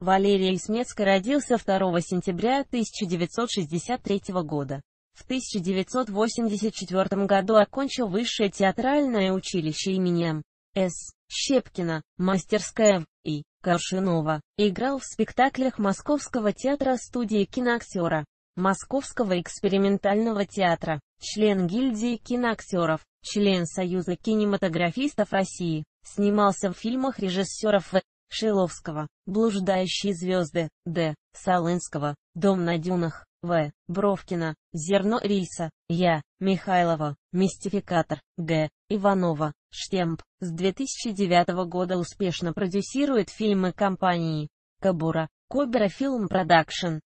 Валерий Исмецкий родился 2 сентября 1963 года. В 1984 году окончил Высшее театральное училище имени М. С. Щепкина, мастерская В. И. Коршунова, играл в спектаклях Московского театра студии киноактера, Московского экспериментального театра, член гильдии киноактеров, член Союза кинематографистов России, снимался в фильмах режиссеров В. Шиловского, «Блуждающие звезды», Д. Солынского, «Дом на дюнах», В. Бровкина, «Зерно рельса», Я. Михайлова, «Мистификатор», Г. Иванова, «Штемп». С 2009 года успешно продюсирует фильмы компании «Кабура», «Кобера Фильм Продакшн»,